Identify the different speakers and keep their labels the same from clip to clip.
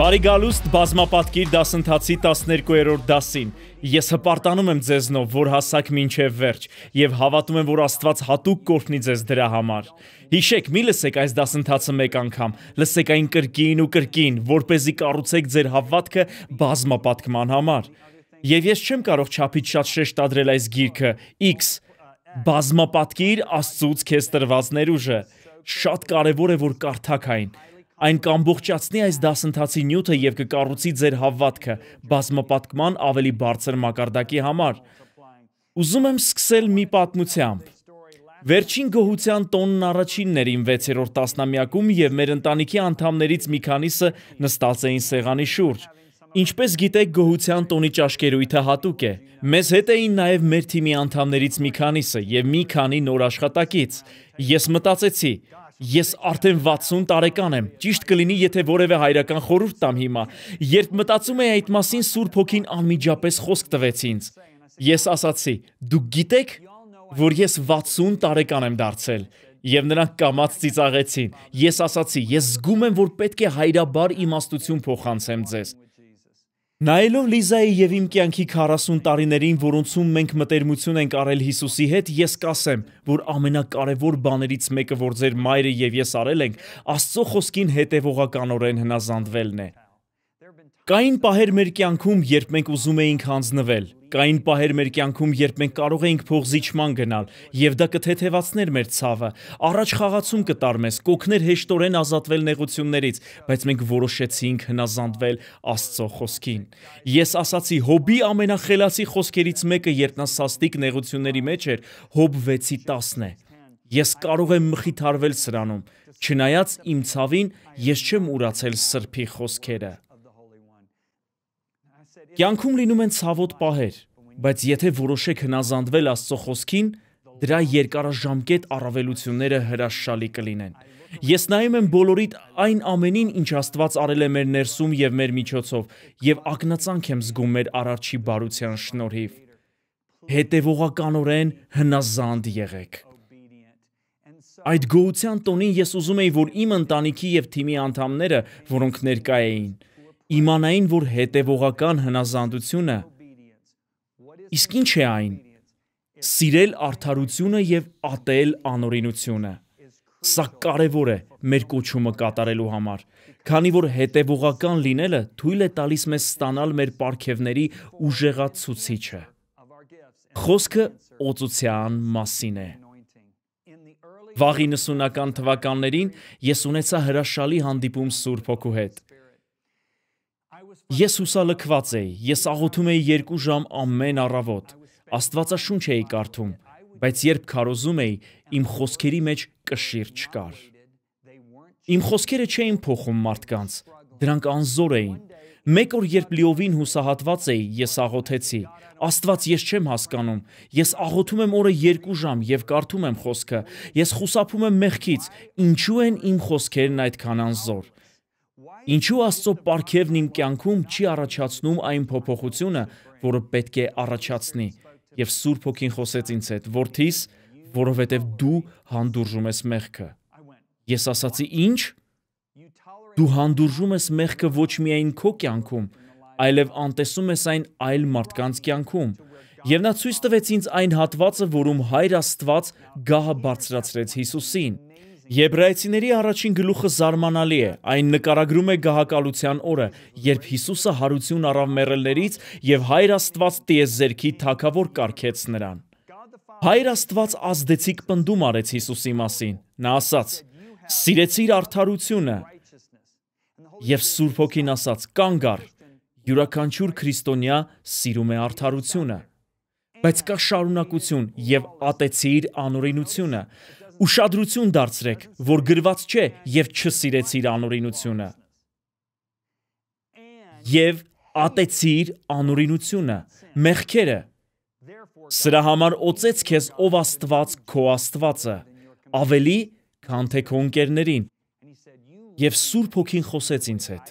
Speaker 1: Բարի գալուստ բազմապատկիր դասընթացի 12-րդ դասին։ Ես հպարտանում եմ ձեզնով, որ հասակ մինչև վերջ եւ հավատում եմ, որ Աստված հատուկ կօրհնի ձեզ դրա համար։ Հիշեք, մի լսեք այս դասընթացը մեկ անգամ, լսեք այն կրկին ու կրկին, որ เป զի կառուցեք ձեր հավատքը բազմապատկման համար։ Եվ ես չեմ կարող չափից շատ շեշտադրել այս գիրքը X բազմապատկիր Աստծուց քեզ տրված ներուժը։ Շատ կարևոր է, որ կարդաք այն Այն կամբողջացնի այս դասընթացի նյութը եւ կկառուցի ձեր հավատքը բազմապատկման ավելի բարձր մակարդակի համար։ Ուզում եմ սկսել մի պատմությամբ։ Վերջին գոհության տոնն առաջինն էր իմ 6-րդ տասնամյակում եւ մեր ընտանիքի անդամներից մի քանիսը նստած էին սեղանի շուրջ։ Ինչպես գիտեք, գոհության տոնի ճաշկերույթը հատուկ է։ Մեզ հետ էին նաև մեր թիմի անդամներից մի քանիսը եւ մի քանի նոր աշխատակից։ Ես մտածեցի, Ես արդեն 60 տարեկան եմ։ Ճիշտ կլինի, եթե որևէ հայրական խորհուրդ տամ հիմա։ Երբ մտածում եի այդ մասին, Սուրբ Հոգին անմիջապես խոսք տվեց ինձ։ Ես ասացի. «Դուք գիտեք, որ ես 60 տարեկան եմ դարձել»։ Եվ նրանք կամած ծիծաղեցին։ Ես ասացի. «Ես զգում եմ, որ պետք է հայրաբար իմաստություն փոխանցեմ ձեզ»։ Նայելով լիզայի և իմ կյանքի 40 տարիներին, որոնցում մենք մտերմություն ենք արել Հիսուսի հետ, ես կասեմ, որ ամենակարևոր բաներից մեկը, որ ձեր մայրը և ես արել ենք, աստծո խոսքին հետևողականորեն հնազանդվելն է։ Կային պահեր մեր կյանքում, երբ մենք ուզում էինք հանձնվել, Կային պահեր մեր կյանքում, երբ մենք կարող էինք փողզիչման գնալ, եւ դա կթեթևացներ մեր ցավը, առաջ խաղացում կտար մեզ, կոգներ հեշտորեն ազատվել նեղություններից, բայց մենք որոշեցինք հնազանդվել Աստծո խոսքին։ Ես ասացի Հոբի ամենախելացի խոսքերից մեկը, երբ նա սաստիկ նեղությունների մեջ էր, Հոբ 6:10-ն է։ Ես կարող եմ մխիթարվել սրանում, չնայած իմ ցավին ես չեմ ուրացել սրբի խոսքերը։ Կյանքում լինում են ցավոտ պահեր, բայց եթե որոշեք հնազանդվել Աստծո խոսքին, դրա երկարաժամկետ առավելությունները հրաշալի կլինեն։ Ես նայում եմ բոլորիդ այն ամենին, ինչ Աստված արել է մեր ներսում եւ մեր միջոցով, եւ ակնածանք եմ զգում մեր արարչի բարության շնորհիվ։ Հետևողականորեն հնազանդ եղեք։ Այդ գոհության տոնին ես ուզում էի, որ իմ ընտանիքի եւ թիմի անդամները, որոնք ներկա էին, իմանային, որ հետևողական հնազանդությունը իսկ ինչ է այն։ Սիրել արդարությունը եւ ատել անօրինությունը։ Սա կարևոր է մեր կոչումը կատարելու համար, քանի որ հետևողական լինելը թույլ է տալիս մեզ ստանալ մեր ապարքևների ուժեղացուցիչը։ Խոսքը օծության մասին է։ Վաղ 90-ական թվականներին ես ունեցա հրաշալի հանդիպում Սուրբ Հոգու հետ։ Ես հուսալքված էի, ես աղոթում էի 2 ժամ ամեն առավոտ։ Աստվածաշունչ էի կարդում, բայց երբ քարոզում էի, իմ խոսքերի մեջ կշիռ չկար։ Իմ խոսքերը չէին փոխում մարդկանց, դրանք անզոր էին։ Մեկ օր երբ լիովին հուսահատված էի, ես աղոթեցի. Աստված, ես չեմ հասկանում։ Ես աղոթում եմ օրը 2 ժամ եւ կարդում եմ խոսքը։ Ես խուսափում եմ մեղքից։ Ինչու են իմ խոսքերն այդքան անզոր։ Ինչու Աստծո պարգևն իմ կյանքում չի առաջացնում այն փոփոխությունը, որը պետք է առաջացնի։ Եվ Սուրբ Հոգին խոսեց ինձ հետ. «Որդիս, որովհետև դու հանդուրժում ես մեղքը»։ Ես ասացի. «Ինչ»։ Դու հանդուրժում ես մեղքը ոչ միայն քո կյանքում, այլև անտեսում ես այն այլ մարդկանց կյանքում։ Եվ նա ցույց տվեց ինձ այն հատվածը, որում Հայր Աստված գահը բարձրացրեց Հիսուսին։ Եբրայեցիների առաջին գլուխը զարմանալի է, այն նկարագրում է գահակալության օրը, երբ Հիսուսը հարություն առավ մեռելներից եւ Հայր Աստված տիեզերքի թակավոր կարգեց նրան։ Հայր Աստված ազդեցիկ պնդում արեց Հիսուսի մասին։ Նա ասաց. «Սիրեցիր արդարությունը»։ Եվ Սուրբ Հոգին ասաց. «Կանգ առ»։ Յուրաքանչյուր քրիստոնյա սիրում է արդարությունը բայց կա շարունակություն եւ ատեցիր անօրինությունը ուշադրություն դարձրեք, որ գրված չէ եւ չսիրեցիր անօրինությունը։ Եվ ատեցիր անօրինությունը, մեղքերը։ Սրա համար օծեց քեզ ով Աստված, քո Աստվածը, ավելի, քան թե քո ընկերներին։ Եվ Սուրբ Հոգին խոսեց ինձ հետ.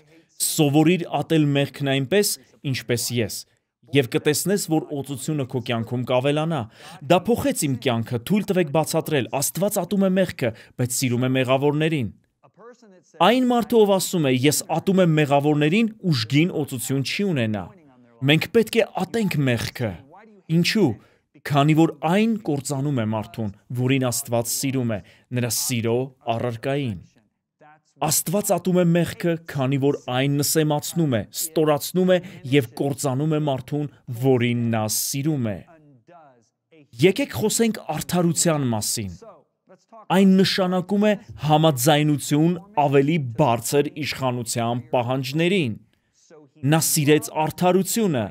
Speaker 1: սովորիր ատել մեղքն այնպես, ինչպես ես, Եվ կտեսնես, որ օծությունը քո կյանքում կավելանա։ Դա փոխեց իմ կյանքը, թույլ տվեք բացատրել, Աստված ատում է մեղքը, բայց սիրում է մեղավորներին։ Այն մարդը, ով ասում է, ես ատում եմ մեղավորներին, ուժգին օծություն չի ունենա։ Մենք պետք է ատենք մեղքը։ Ինչու՞։ Քանի որ այն կործանում է մարդուն, որին Աստված սիրում է, նրա սիրո առարկային։ Աստված ատում է մեղքը, քանի որ այն նսեմացնում է, ստորացնում է եւ կործանում է մարդուն, որին նա սիրում է։ Եկեք խոսենք արդարության մասին։ Այն նշանակում է համաձայնություն ավելի բարձր իշխանության պահանջներին։ Նա սիրեց արդարությունը։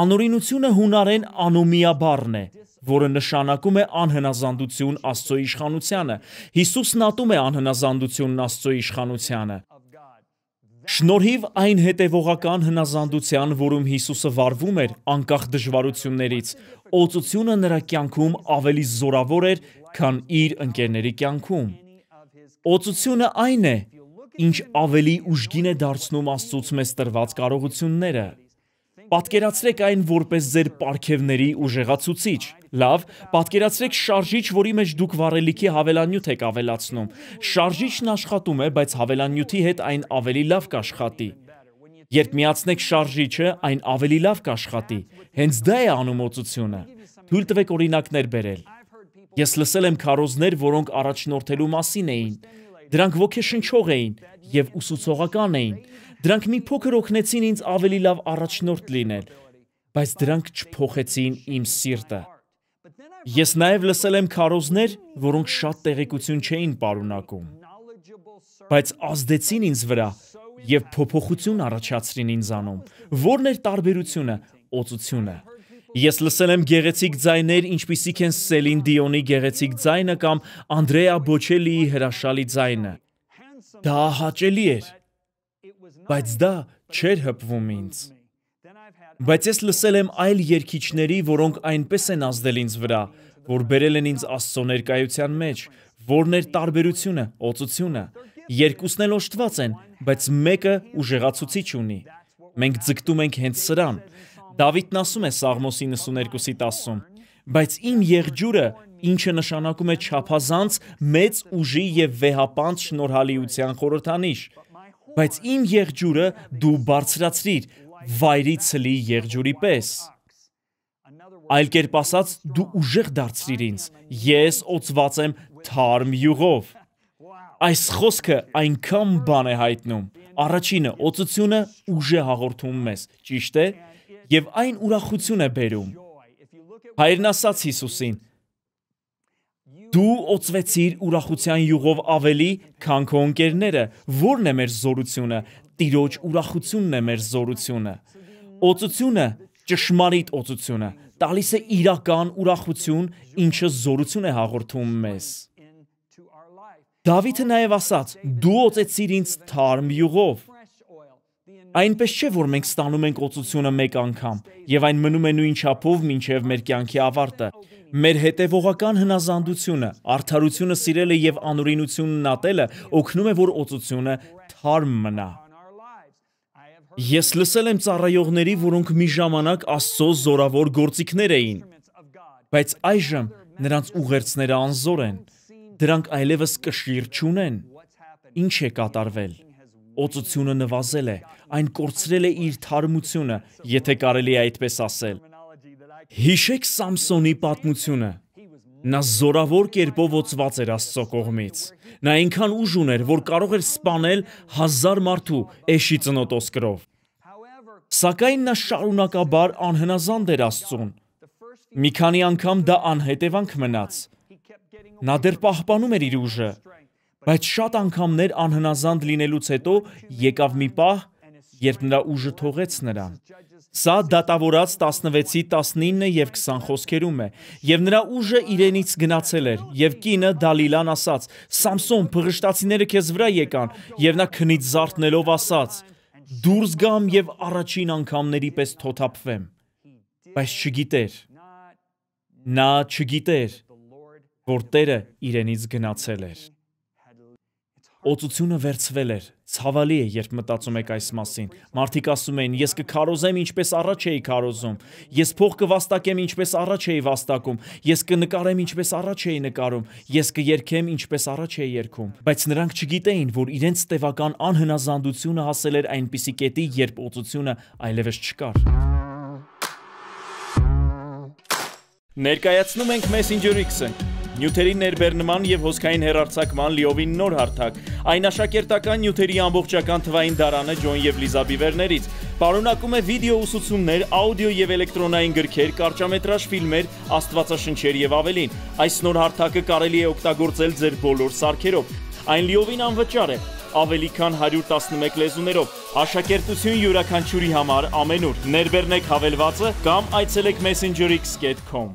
Speaker 1: Անօրինությունը հունարեն անոմիա բառն է, որը նշանակում է անհնազանդություն Աստծո իշխանությանը։ Հիսուսն ատում է անհնազանդությունն Աստծո իշխանությանը։ Շնորհիվ այն հետևողական հնազանդության, որում Հիսուսը վարվում էր անկախ դժվարություններից, օծությունը նրա կյանքում ավելի զորավոր էր, քան իր ընկերների կյանքում։ Օծությունը այն է, ինչ ավելի ուժգին է դարձնում Աստծոց մեզ տրված կարողությունները։ Պատկերացրեք այն որպես ձեր պարքևների ուժեղացուցիչ։ Լավ, պատկերացրեք շարժիչ, որի մեջ դուք վառելիքի հավելանյութ եք ավելացնում։ Շարժիչն աշխատում է, բայց հավելանյութի հետ այն ավելի լավ կաշխատի։ Երբ միացնեք շարժիչը, այն ավելի լավ կաշխատի։ Հենց դա է անումոծությունը։ Թույլ տվեք օրինակներ բերել։ Ես լսել եմ քարոզներ, որոնք առաջնորդելու մասին էին Դրանք ոգեշնչող էին եւ ուսուցողական էին։ Դրանք մի փոքր օգնեցին ինձ ավելի լավ առաջնորդ լինել, բայց դրանք չփոխեցին իմ սիրտը։ Ես նաև լսել եմ քարոզներ, որոնք շատ տեղեկություն չէին պարունակում, բայց ազդեցին ինձ վրա եւ փոփոխություն առաջացրին ինձանում։ Որն էր տարբերությունը, օծությունը։ Ես լսել եմ գեղեցիկ ձայներ, ինչպիսիք են Սելին Դիոնի գեղեցիկ ձայնը կամ Անդրեա Բոչելիի հրաշալի ձայնը։ Դա հաճելի էր, բայց դա չէր հպվում ինձ։ Բայց ես լսել եմ այլ երկիչների, որոնք այնպես են ազդել ինձ վրա, որ բերել են ինձ Աստծո ներկայության մեջ, որն էր տարբերությունը, օծությունը։ Երկուսն էլ օշտված են, բայց մեկը ուժեղացուցիչ ունի։ Մենք ձգտում ենք հենց սրան։ Դավիթն ասում է Սաղմոս 92-ի 10-ում. Բայց իմ եղջյուրը, ինչը նշանակում է չափազանց մեծ ուժի եւ վեհապանց շնորհալիության խորհրդանիշ, բայց իմ եղջյուրը դու բարձրացրիր վայրի ցլի եղջյուրի պես։ Այլ կերպ ասած, դու ուժեղ դարձրիր ինձ։ Ես օծված եմ թարմ յուղով։ Այս խոսքը այնքան բան է հայտնում։ Առաջինը՝ օծությունը ուժ է հաղորդում մեզ, ճիշտ է եւ այն ուրախություն է բերում։ Հայրն ասաց Հիսուսին. Դու օծվեցիր ուրախության յուղով ավելի, քան քո ընկերները։ Որն է մեր զորությունը։ Տիրոջ ուրախությունն է մեր զորությունը։ Օծությունը ճշմարիտ օծությունը տալիս է իրական ուրախություն, ինչը զորություն է հաղորդում մեզ։ Դավիթը նաև ասաց. Դու օծեցիր ինձ թարմ յուղով։ Այնպես չէ, որ մենք ստանում ենք օծությունը մեկ անգամ, եւ այն մնում է նույն չափով մինչեւ մեր կյանքի ավարտը։ Մեր հետևողական հնազանդությունը, արդարությունը սիրելը եւ անօրինությունն ատելը օգնում է, որ օծությունը թարմ մնա։ Ես լսել եմ ծառայողների, որոնք մի ժամանակ Աստծո զորավոր գործիքներ էին, բայց այժմ նրանց ուղերձները անզոր են։ Դրանք այլևս կշիռ չունեն։ Ինչ է կատարվել։ Օծությունը նվազել է, այն կորցրել է իր թարմությունը, եթե կարելի է այդպես ասել։ Հիշեք Սամսոնի պատմությունը։ Նա զորավոր կերպով ոցված էր Աստծո կողմից։ Նա այնքան ուժ ուներ, որ կարող էր սպանել 1000 մարդու էշի ծնոտոս գրով։ Սակայն նա շարունակաբար անհնազանդ էր Աստծուն։ Մի քանի անգամ դա անհետևանք մնաց։ Նա դեռ պահպանում էր իր ուժը, Բայց շատ անգամներ անհնազանդ լինելուց հետո եկավ մի պահ, երբ նրա ուժը թողեց նրան։ Սա դատավորած 16-ի 19 եւ 20 խոսքերում է, եւ նրա ուժը իրենից գնացել էր, եւ կինը Դալիլան ասաց. «Սամսոն, փղշտացիները քեզ վրա եկան», եւ նա քնից զարթնելով ասաց. «Դուրս գամ եւ առաջին անգամների պես թոթափվեմ»։ Բայց չգիտեր։ Նա չգիտեր, որ Տերը իրենից գնացել էր։ Օծությունը վերցվել էր։ Ցավալի է, երբ մտածում եք այս մասին։ Մարդիկ ասում են, ես կքարոզեմ, ինչպես առաջ էի քարոզում։ Ես փող կվաստակեմ, ինչպես առաջ էի վաստակում։ Ես կնկարեմ, ինչպես առաջ էի նկարում։ Ես կերկեմ, ինչպես առաջ էի երգում։ Բայց նրանք չգիտեին, որ իրենց տևական անհնազանդությունը հասել էր այնպիսի կետի, երբ օծությունը այլևս չկար։ Ներկայացնում ենք Messenger X-ը։ Նյութերի ներբեռնման եւ հոսքային հերարցակման լիովին նոր հարթակ։ Այն աշակերտական նյութերի ամբողջական թվային դարանը Ջոն եւ Լիզա Բիվերներից։ Պարունակում է վիդեո ուսուցումներ, աուդիո եւ էլեկտրոնային գրքեր, կարճամետրաժ ֆիլմեր, աստվածաշնչեր եւ ավելին։ Այս նոր հարթակը կարելի է օգտագործել ձեր բոլոր սարքերով։ Այն լիովին անվճար է, ավելի քան 111 լեզուներով։ Աշակերտություն յուրաքանչյուրի համար ամենուր։ Ներբեռնեք հավելվածը կամ այցելեք messenger.x.com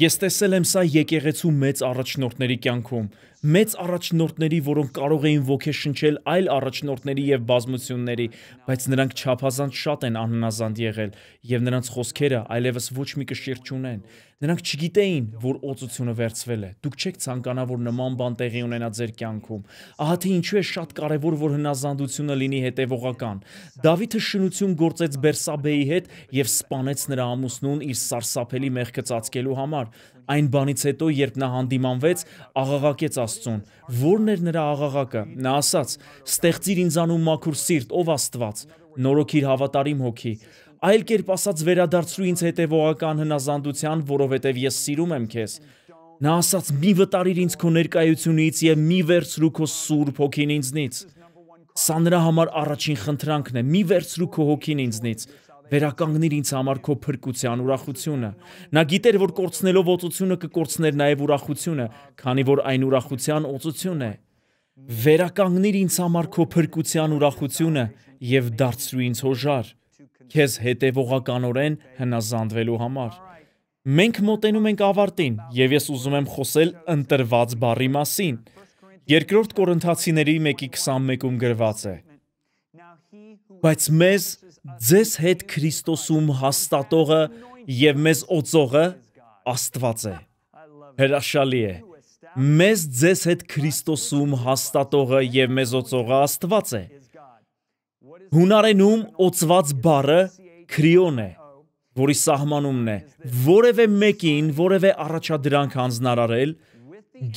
Speaker 1: Ես տեսել եմ սա եկեղեցու մեծ առաջնորդների կյանքում, մեծ առաջնորդների, որոնք կարող էին ոգեշնչել այլ առաջնորդների եւ բազմությունների, բայց նրանք չափազանց շատ են անհնազանդ եղել եւ նրանց խոսքերը այլևս ոչ մի կշիռ չունեն։ Նրանք չգիտեին, որ օծությունը վերցվել է։ Դուք չեք ցանկանա, որ նման բան տեղի ունենա ձեր կյանքում։ Ահա թե ինչու է շատ կարևոր, որ հնազանդությունը լինի հետևողական։ Դավիթը շնություն գործեց Բերսաբեի հետ եւ սպանեց նրա ամուսնուն իր սարսափելի մեղքը ծածկելու համար։ Այն բանից հետո, երբ նա հանդիմանվեց, աղաղակեց Աստծուն. Որն էր նրա աղաղակը։ Նա ասաց. «Ստեղծիր ինձանում մաքուր սիրտ, ով Աստված, նորոգիր հավատարիմ հոգի» այլ կերպ ասած վերադարձրու ինձ հետևողական հնազանդության, որովհետև ես սիրում եմ քեզ։ Նա ասաց՝ «Մի վտարիր ինձ քո ներկայությունից եւ մի վերցրու քո Սուրբ Հոգին ինձնից»։ Սա նրա համար առաջին խնդրանքն է՝ «Մի վերցրու քո Հոգին ինձնից»։ Վերականգնիր ինձ համար քո փրկության ուրախությունը։ Նա գիտեր, որ կորցնելով օծությունը կկորցներ նաև ուրախությունը, քանի որ այն ուրախության օծություն է։ Վերականգնիր ինձ համար քո փրկության ուրախությունը եւ դարձրու ինձ հոժար քեզ հետևողականորեն հնազանդվելու համար։ Մենք մոտենում ենք ավարտին, եւ ես ուզում եմ խոսել ընտրված բառի մասին։ Երկրորդ Կորինթացիների 1:21-ում գրված է. Բայց մեզ ձեզ հետ Քրիստոսում հաստատողը եւ մեզ օծողը Աստված է։ Հրաշալի է։ Մեզ ձեզ հետ Քրիստոսում հաստատողը եւ մեզ օծողը Աստված է։ Հունարենում օծված բառը քրիոն է, որի սահմանումն է որևէ մեկին որևէ առաջադրանք հանձնարարել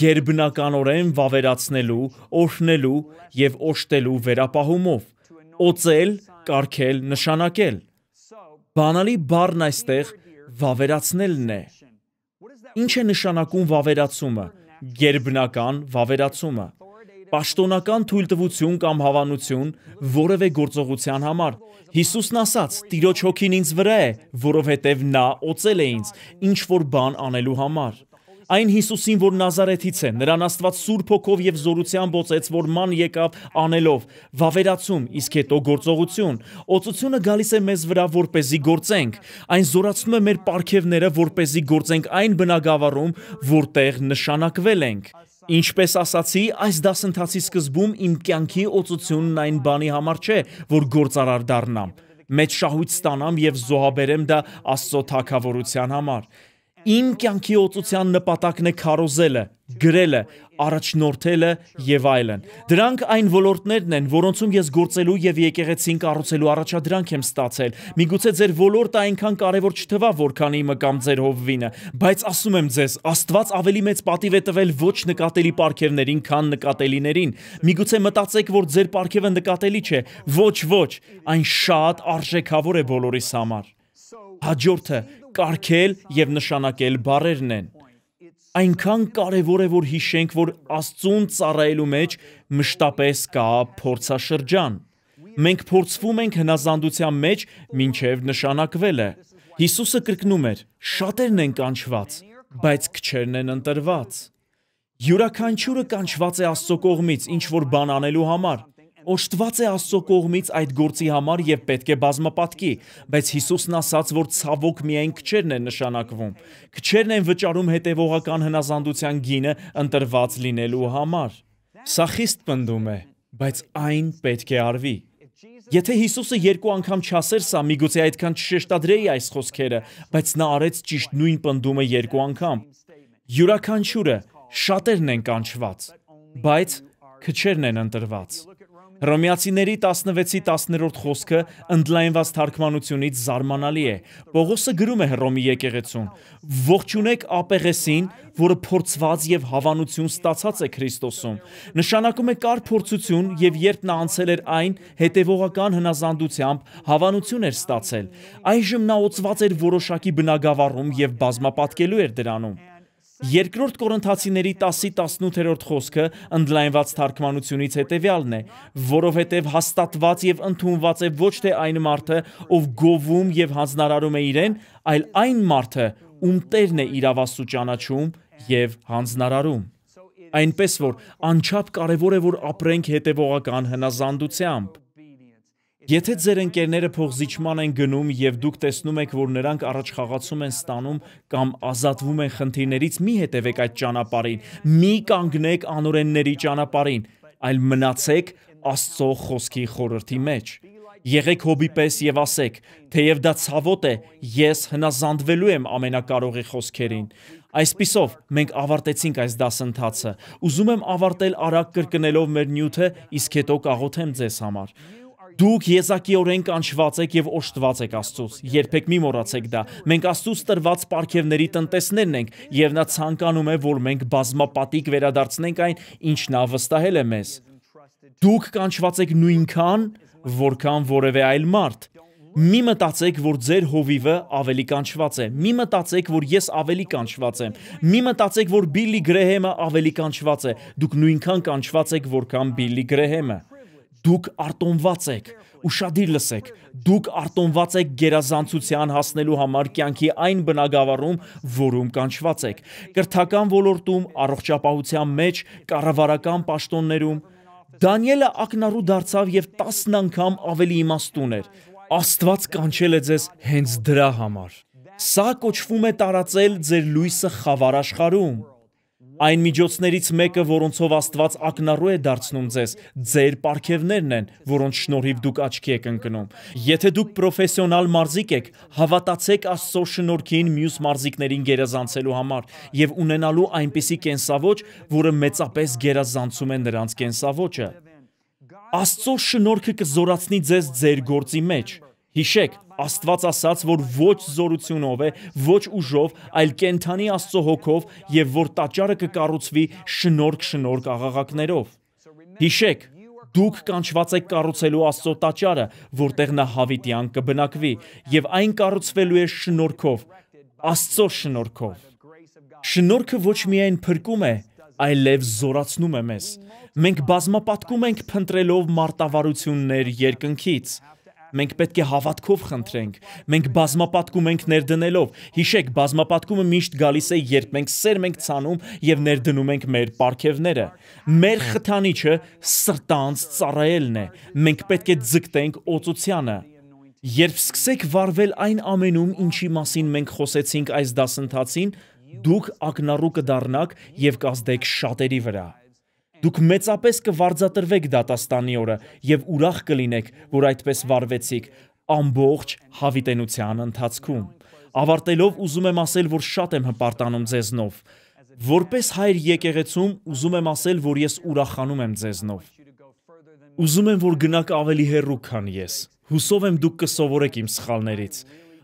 Speaker 1: գերբնականորեն վավերացնելու, օրհնելու եւ օշտելու վերապահումով օծել, կարկել, նշանակել։ Բանալի բառն այստեղ վավերացնելն է։ Ինչ է նշանակում վավերացումը, գերբնական վավերացումը պաշտոնական թույլտվություն կամ հավանություն որևէ գործողության համար։ Հիսուսն ասաց. «Տիրոջ հոգին ինձ վրա է, որովհետև նա օծել է ինձ ինչ որ բան անելու համար»։ Այն Հիսուսին, որ Նազարեթից է, նրան Աստված Սուրբ Հոգով եւ զորությամբ ոցեց, որ ման եկավ անելով վավերացում, իսկ հետո գործողություն։ Օծությունը գալիս է մեզ վրա, որ เป զի գործենք։ Այն զորացնում է մեր ապարքևները, որ เป զի գործենք այն բնագավառում, որտեղ նշանակվել ենք։ Ինչպես ասացի, այս դասընթացի սկզբում իմ կյանքի օծությունն այն բանի համար չէ, որ գործարար դառնամ, մեծ շահույթ ստանամ եւ զոհաբերեմ դա Աստծո թակավորության համար։ Իմ կյանքի օծության նպատակն է քարոզելը, գրելը, առաջնորդելը եւ այլն։ Դրանք այն ոլորտներն են, որոնցում ես գործելու եւ եկեղեցին կառուցելու առաջադրանք եմ ստացել։ Միգուցե ձեր ոլորտը այնքան կարեւոր չթվա, որքան իմը կամ ձեր հովվինը, բայց ասում եմ ձեզ, Աստված ավելի մեծ պատիվ է տվել ոչ նկատելի ապարքևներին, քան նկատելիներին։ Միգուցե մտածեք, որ ձեր ապարքևը նկատելի չէ։ Ոչ, ոչ, այն շատ արժեքավոր է բոլորիս համար։ Հաջորդը կարգել եւ նշանակել բարերն են։ Այնքան կարևոր է որ հիշենք, որ Աստծուն ծառայելու մեջ մշտապես կա փորձաշրջան։ Մենք փորձվում ենք հնազանդության մեջ մինչև նշանակվելը։ Հիսուսը կրկնում էր. Շատերն են կանչված, բայց քչերն են ընտրված։ Յուրաքանչյուրը կանչված է Աստծո կողմից ինչ որ բան անելու համար, Օշտված է Աստծո կողմից այդ գործի համար եւ պետք է բազմապատկի, բայց Հիսուսն ասաց, որ ցավոք միայն քչերն են նշանակվում։ Քչերն են վճարում հետևողական հնազանդության գինը ընտրված լինելու համար։ Սա խիստ պնդում է, բայց այն պետք է արվի։ Եթե Հիսուսը երկու անգամ չասեր սա, միգուցե այդքան չշեշտադրեի այս խոսքերը, բայց նա արեց ճիշտ նույն պնդումը երկու անգամ։ Յուրաքանչյուրը շատերն են կանչված, բայց քչերն են ընտրված։ Հռոմեացիների 16-ի 10-րդ խոսքը ընդլայնված թարգմանությունից զարմանալի է։ Պողոսը գրում է Հռոմի եկեղեցուն. «Ողջունեք ապեղեսին, որը փորձված եւ հավանություն ստացած է Քրիստոսում»։ Նշանակում է կար փորձություն եւ երբ նա անցել էր այն, հետեւողական հնազանդությամբ հավանություն էր ստացել։ Այժմ նա օծված էր որոշակի բնագավառում եւ բազմապատկելու էր դրանում։ Երկրորդ Կորինթացիների 10-18-րդ խոսքը ընդլայնված թարգմանությունից հետևյալն է, որովհետև հաստատված եւ ընդունված է ոչ թե այն մարդը, ով գովում եւ հանձնարարում է իրեն, այլ այն մարդը, ում Տերն է իրավասու ճանաչում եւ հանձնարարում։ Այնպես որ անչափ կարեւոր է որ ապրենք հետևողական հնազանդությամբ Եթե ձեր ընկերները փողզիջման են գնում եւ դուք տեսնում եք, որ նրանք առաջխաղացում են ստանում կամ ազատվում են խնդիրներից, մի հետևեք այդ ճանապարհին։ Մի կանգնեք անօրենների ճանապարհին, այլ մնացեք Աստծո խոսքի խորհրդի մեջ։ Եղեք հոբի պես եւ ասեք, թեև դա ցավոտ է, ես հնազանդվելու եմ ամենակարողի խոսքերին։ Այսպիսով մենք ավարտեցինք այս դասընթացը։ Ուզում եմ ավարտել արագ կրկնելով մեր նյութը, իսկ հետո կաղոթեմ ձեզ համար։ Դուք եզակիորեն կանչված եք եւ օժտված եք Աստծուց։ Երբեք մի մոռացեք դա։ Մենք Աստծուց տրված ապարքևների տնտեսներն ենք եւ նա ցանկանում է, որ մենք բազմապատիկ վերադարձնենք այն, ինչ նա վստահել է մեզ։ Դուք կանչված եք նույնքան, որքան որևէ այլ մարդ։ Մի մտածեք, որ ձեր հովիվը ավելի կանչված է։ Մի մտածեք, որ ես ավելի կանչված եմ։ Մի մտածեք, որ Բիլի Գրեհեմը ավելի կանչված է։ Դուք նույնքան կանչված եք, որքան Բիլի Գրեհեմը։ Դուք արտոնված եք, ուրشادիր լսեք։ Դուք արտոնված եք գերազանցության հասնելու համար կյանքի այն բնագավառում, որում կանչված եք։ Կրթական ոլորտում, առողջապահության մեջ, կառավարական պաշտոններում Դանիելը ակնառու դարձավ եւ 10 անգամ ավելի իմաստուն էր։ Աստված կանչել է ձեզ հենց դրա համար։ Սա կոչվում է տարածել ձեր լույսը խավար աշխարհում։ Այն միջոցներից մեկը, որոնցով Աստված ակնառու է դարձնում ձեզ, ձեր ապարքևներն են, որոնց շնորհիվ դուք աչքի եք ընկնում։ Եթե դուք պրոֆեսիոնալ մարզիկ եք, հավատացեք Աստծո շնորհքին մյուս մարզիկներին գերազանցելու համար եւ ունենալու այնպիսի կենսավոճ, որը մեծապես գերազանցում է նրանց կենսավոճը։ Աստծո շնորհքը կզորացնի ձեզ ձեր գործի մեջ։ Հիշեք, Աստված ասաց, որ ոչ զորությունով է, ոչ ուժով, այլ կենթանի Աստծո հոգով եւ որ տաճարը կկառուցվի շնորհք շնորհք աղաղակներով։ Հիշեք, դուք կանչված եք կառուցելու Աստծո տաճարը, որտեղ նա հավիտյան կբնակվի եւ այն կառուցվելու է շնորհքով, Աստծո շնորհքով։ Շնորհքը ոչ միայն փրկում է, այլև զորացնում է մեզ։ Մենք բազմապատկում ենք փնտրելով մարտավարություններ երկնքից։ Մենք պետք է հավատքով խնդրենք։ Մենք բազմապատկում ենք ներդնելով։ Հիշեք, բազմապատկումը միշտ գալիս է, երբ մենք սերմ ենք ցանում եւ ներդնում ենք մեր ապարքևները։ Մեր խթանիչը սրտանց ծառայելն է։ Մենք պետք է ձգտենք օծությանը։ Երբ սկսեք վարվել այն ամենում, ինչի մասին մենք խոսեցինք այս դասընթացին, դուք ակնառու կդառնաք եւ կազդեք շատերի վրա։ Դուք մեծապես կվարձատրվեք դատաստանի օրը եւ ուրախ կլինեք, որ այդպես վարվեցիք ամբողջ հավիտենության ընթացքում։ Ավարտելով ուզում եմ ասել, որ շատ եմ հպարտանում ձեզնով։ Որպես հայր եկեղեցում ուզում եմ ասել, որ ես ուրախանում եմ ձեզնով։ Ուզում եմ, որ գնաք ավելի հեռու, քան ես։ Հուսով եմ դուք կսովորեք իմ սխալներից։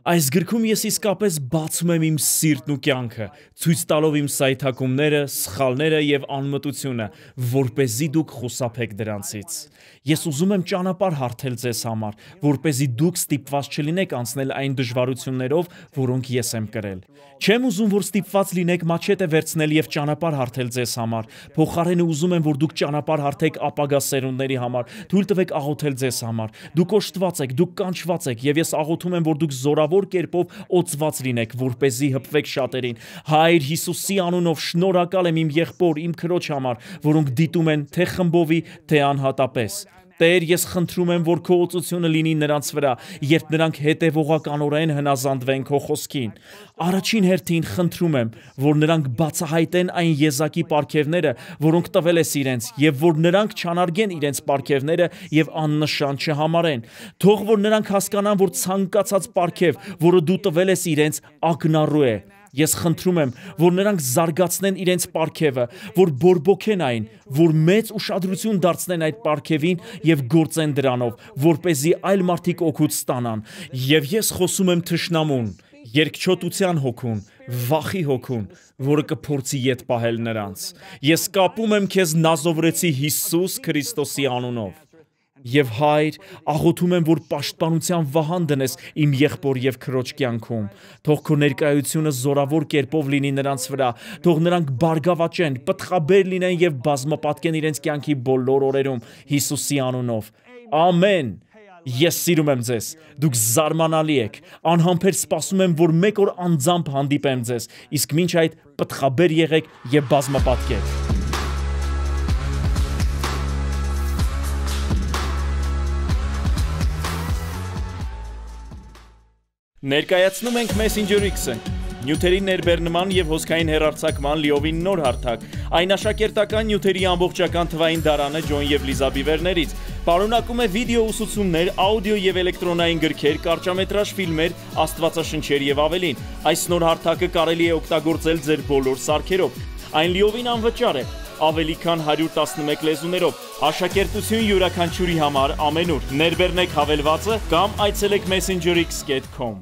Speaker 1: Այս գրքում ես իսկապես բացում եմ իմ սիրտն ու կյանքը, ցույց տալով իմ սայթակումները, սխալները եւ անմտությունը, որ เป զի դուք խուսափեք դրանցից։ Ես ուզում եմ ճանապարհ հարթել ձեզ համար, որ เป զի դուք ստիպված չլինեք անցնել այն դժվարություններով, որոնք ես եմ կրել։ Չեմ ուզում, որ ստիպված լինեք մաչետը վերցնել եւ ճանապարհ հարթել ձեզ համար։ Փոխարենը ուզում եմ, որ դուք ճանապարհ հարթեք ապագա սերունդների համար։ Թույլ տվեք աղոթել ձեզ համար։ Դուք օշտված եք, դուք կանչված եք եւ ես աղոթում եմ, որ դուք զորավոր որ կերպով օծված լինեք, որ เป զի հպվեք շատերին։ Հայր Հիսուսի անունով շնորհակալ եմ իմ եղբոր, իմ քրոջ համար, որոնք դիտում են թե խմբովի, թե անհատապես։ Տեր, ես խնդրում եմ, որ քո օծությունը լինի նրանց վրա, երբ նրանք հետևողականորեն հնազանդվեն քո խոսքին։ Առաջին հերթին խնդրում եմ, որ նրանք բացահայտեն այն եզակի պարգևները, որոնք տվել ես իրենց, եւ որ նրանք չանարգեն իրենց պարգևները եւ աննշան չհամարեն։ Թող որ նրանք հասկանան, որ ցանկացած պարգև, որը դու տվել ես իրենց, ակնառու է։ Ես խնդրում եմ, որ նրանք զարգացնեն իրենց ապարքևը, որ բորբոքեն այն, որ մեծ ուշադրություն դարձնեն այդ ապարքևին եւ գործեն դրանով, որ เป զի այլ մարդիկ օգուտ ստանան։ Եվ ես խոսում եմ թշնամուն, երկչոտության հոգուն, վախի հոգուն, որը կփորձի յետ պահել նրանց։ Ես կապում եմ քեզ Նազովրեցի Հիսուս Քրիստոսի անունով։ Եվ հայր, աղոթում եմ, որ պաշտպանության վահան դնես իմ եղբոր եւ քրոջ կյանքում։ Թող քո ներկայությունը զորավոր կերպով լինի նրանց վրա, թող նրանք բարգավաճեն, պտղաբեր լինեն եւ բազմապատկեն իրենց կյանքի բոլոր օրերում Հիսուսի անունով։ Ամեն։ Ես սիրում եմ ձեզ։ Դուք զարմանալի եք։ Անհամբեր սպասում եմ, որ մեկ օր անձամբ հանդիպեմ ձեզ։ Իսկ ոչ այդ պտղաբեր եղեք եւ բազմապատկեք։ Ներկայացնում ենք Messenger X-ը։ Նյութերի ներբեռնման եւ հոսքային հերարցակման լիովին նոր հարթակ։ Այն աշակերտական նյութերի ամբողջական թվային դարանը Ջոն եւ Լիզա Բիվերներից պարունակում է վիդեո ուսուցումներ, աուդիո եւ էլեկտրոնային գրքեր, կարճամետրաժ ֆիլմեր, աստվածաշնչեր եւ ավելին։ Այս նոր հարթակը կարելի է օգտագործել ձեր բոլոր սարքերով։ Այն լիովին անվճար է, ավելի քան 111 լեզուներով։ Աշակերտություն յուրաքանչյուրի համար ամենուր։ Ներբեռնեք հավելվածը կամ այցելեք messenger.x.com